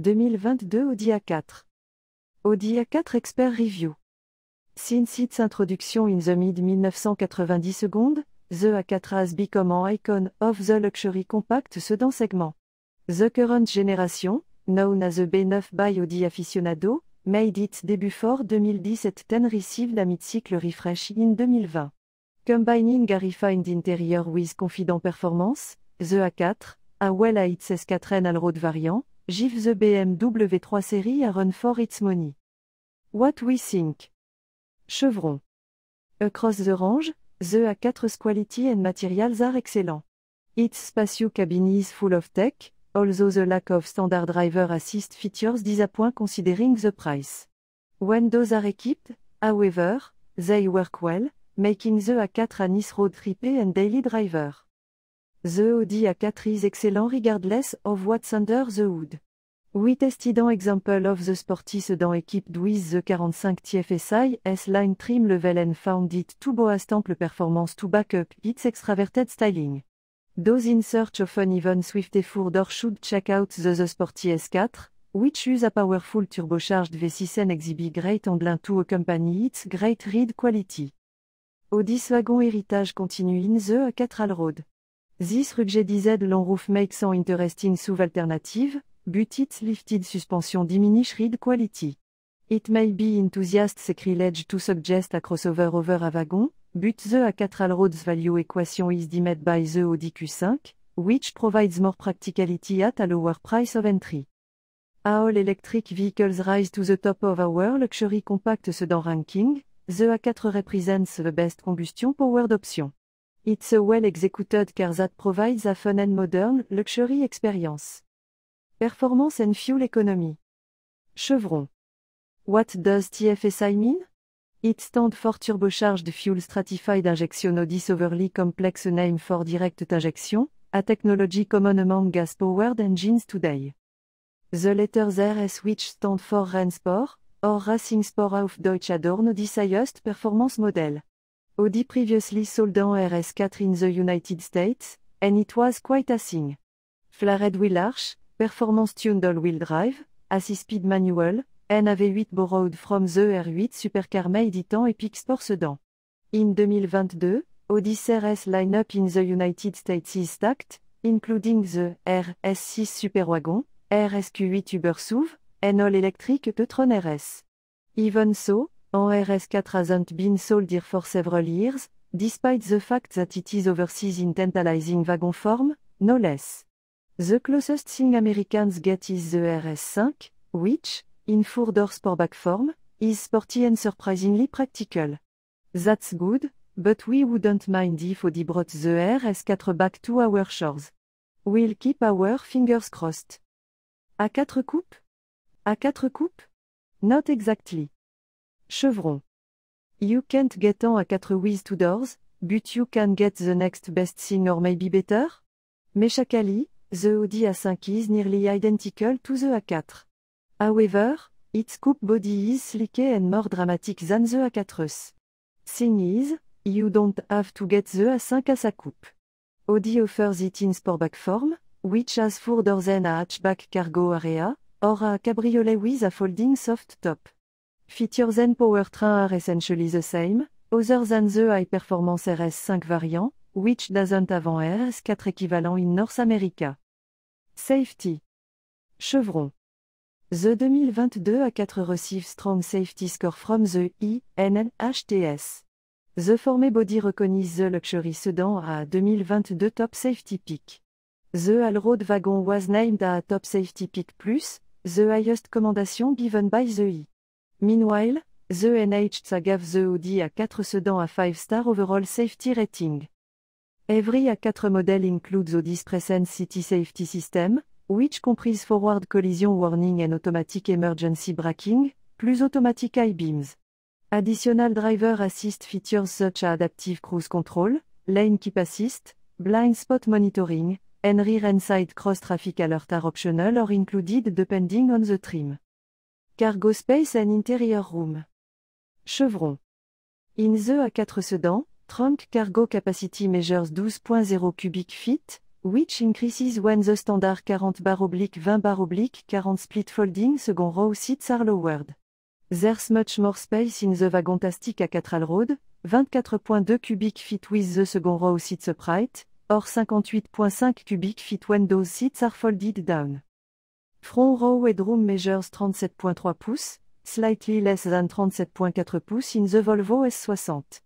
2022 Audi A4. Audi A4 Expert Review. Since its introduction in the mid 1990 secondes, the A4 has become an icon of the luxury compact sedan segment. The current generation, known as the B9 by Audi aficionado, made its debut for 2017 and received a mid-cycle refresh in 2020. Combining a refined interior with confident performance, the A4, a well a S4N road variant, Give the BMW 3 série a run for its money. What we think. Chevron. Across the range, the A4's quality and materials are excellent. Its spacious cabin is full of tech, although the lack of standard driver assist features disappoint considering the price. Windows are equipped, however, they work well, making the A4 a nice road trip and daily driver. The Audi A4 is excellent regardless of what's under the hood. We tested an example of the Sporty sedan equipped with the 45 TFSI S-line trim level and found it too boast ample performance to back up its extraverted styling. Those in search of an even swift four-door should check out the The Sporty S4, which uses a powerful turbocharged V6 and exhibit great handling to accompany its great read quality. Audis wagon héritage continue in the A4 Allroad. This long roof makes an interesting sub-alternative, but its lifted suspension diminish read quality. It may be enthusiast sacrilege to suggest a crossover over a wagon, but the a 4 roads value equation is dimmed by the Audi Q5, which provides more practicality at a lower price of entry. All electric vehicles rise to the top of our luxury compact sedan ranking, the A4 represents the best combustion powered option. It's a well executed car that provides a fun and modern luxury experience. Performance and fuel economy. Chevron. What does TFSI mean? It stands for Turbocharged Fuel Stratified Injection audis Overly Complex Name for Direct Injection, a technology common among gas-powered engines today. The letters RS which stand for Rennsport, or Racing Sport auf Deutsch Adorno highest Performance Model. Audi previously sold RS4 in the United States, and it was quite a thing. Flared wheel arch, performance-tuned all-wheel drive, a speed manual, and a 8 borrowed from the R8 supercar made it an epic sport sedan. In 2022, Audi's RS lineup in the United States is stacked, including the RS6 Superwagon, RSQ8 Uber SUV, and all-electric tron RS. Even so, NRS4 hasn't been sold here for several years, despite the fact that it is overseas in tantalizing wagon form, no less. The closest thing Americans get is the RS5, which, in four-door sportback form, is sporty and surprisingly practical. That's good, but we wouldn't mind if Audi brought the RS4 back to our shores. We'll keep our fingers crossed. A quatre coupes? A quatre coupes? Not exactly. Chevron. You can't get an a 4 with two doors, but you can get the next best thing or maybe better? Meshakali, the Audi A5 is nearly identical to the A4. However, its coupe body is slicker and more dramatic than the A4's. Thing is, you don't have to get the A5 as a coupe. Audi offers it in sportback form, which has four doors and a hatchback cargo area, or a cabriolet with a folding soft top. Features and powertrain are essentially the same, other than the high-performance RS5 variant, which doesn't have an RS4 equivalent in North America. Safety. Chevron. The 2022 a 4 receive strong safety score from the e HTS. The Formé Body recognize the luxury sedan a 2022 top safety pick. The all-road Wagon was named a top safety pick plus, the highest commendation given by the E. Meanwhile, the NHTSA gave the Audi A4 Sedan a 5-star overall safety rating. Every A4 model includes Audi's present city safety system, which comprises forward collision warning and automatic emergency braking, plus automatic I-beams. Additional driver assist features such as adaptive cruise control, lane keep assist, blind spot monitoring, and rear and side cross traffic alert are optional or included depending on the trim. Cargo Space and Interior Room. Chevron. In the A4 Sedan, trunk cargo capacity measures 12.0 cubic feet, which increases when the standard 40 bar oblique 20 bar oblique 40 split folding second row seats are lowered. There's much more space in the wagon-tastic A4 road, 24.2 cubic feet with the second row seats upright, or 58.5 cubic feet when those seats are folded down. Front row headroom measures 37.3 pouces, slightly less than 37.4 pouces in the Volvo S60.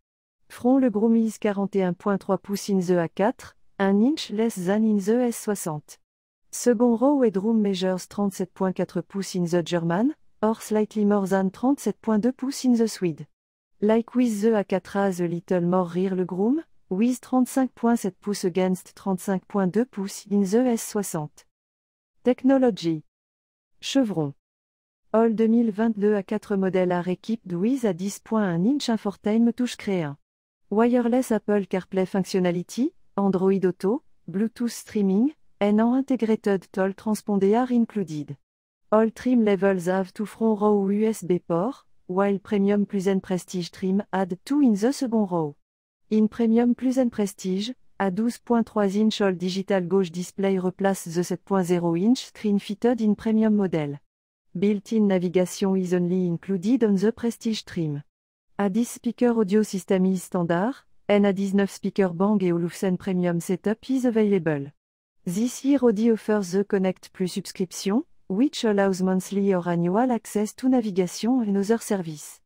Front le groom is 41.3 pouces in the A4, 1 inch less than in the S60. Second row headroom measures 37.4 pouces in the German, or slightly more than 37.2 pouces in the Swede. Like with the A4 a little more rear le groom, with 35.7 pouces against 35.2 pouces in the S60. Technology. Chevron. All 2022 à 4 modèles are équipe Wiz à 10.1 inch Infotainment touche créa. Wireless Apple CarPlay Functionality, Android Auto, Bluetooth Streaming, NAN Integrated Toll Transponder are included. All trim levels have to front row USB port, while Premium plus N Prestige trim add two in the second row. In Premium plus N Prestige, a 12.3 inch All Digital Gauche Display replace the 7.0 inch screen fitted in premium model. Built-in navigation is only included on the Prestige trim. A 10 speaker audio system is standard, and a 19 speaker Bang et Olufsen Premium setup is available. This year Audi offers the Connect Plus subscription, which allows monthly or annual access to navigation and other services.